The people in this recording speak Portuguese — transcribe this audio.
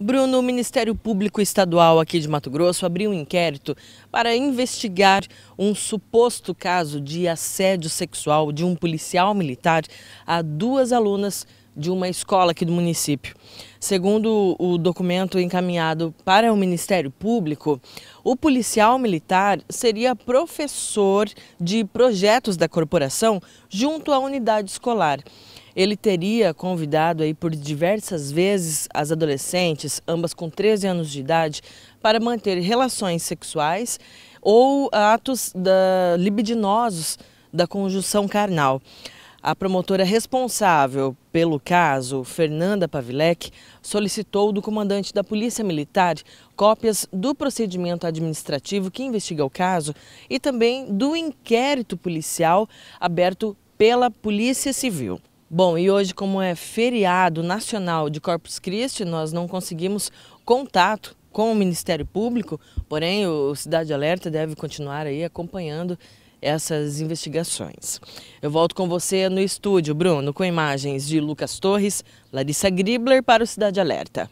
Bruno, o Ministério Público Estadual aqui de Mato Grosso abriu um inquérito para investigar um suposto caso de assédio sexual de um policial militar a duas alunas de uma escola aqui do município. Segundo o documento encaminhado para o Ministério Público, o policial militar seria professor de projetos da corporação junto à unidade escolar. Ele teria convidado aí por diversas vezes as adolescentes, ambas com 13 anos de idade, para manter relações sexuais ou atos da, libidinosos da conjunção carnal. A promotora responsável pelo caso, Fernanda Pavilek, solicitou do comandante da Polícia Militar cópias do procedimento administrativo que investiga o caso e também do inquérito policial aberto pela Polícia Civil. Bom, e hoje, como é feriado nacional de Corpus Christi, nós não conseguimos contato com o Ministério Público, porém o Cidade Alerta deve continuar aí acompanhando essas investigações. Eu volto com você no estúdio, Bruno, com imagens de Lucas Torres, Larissa Gribler para o Cidade Alerta.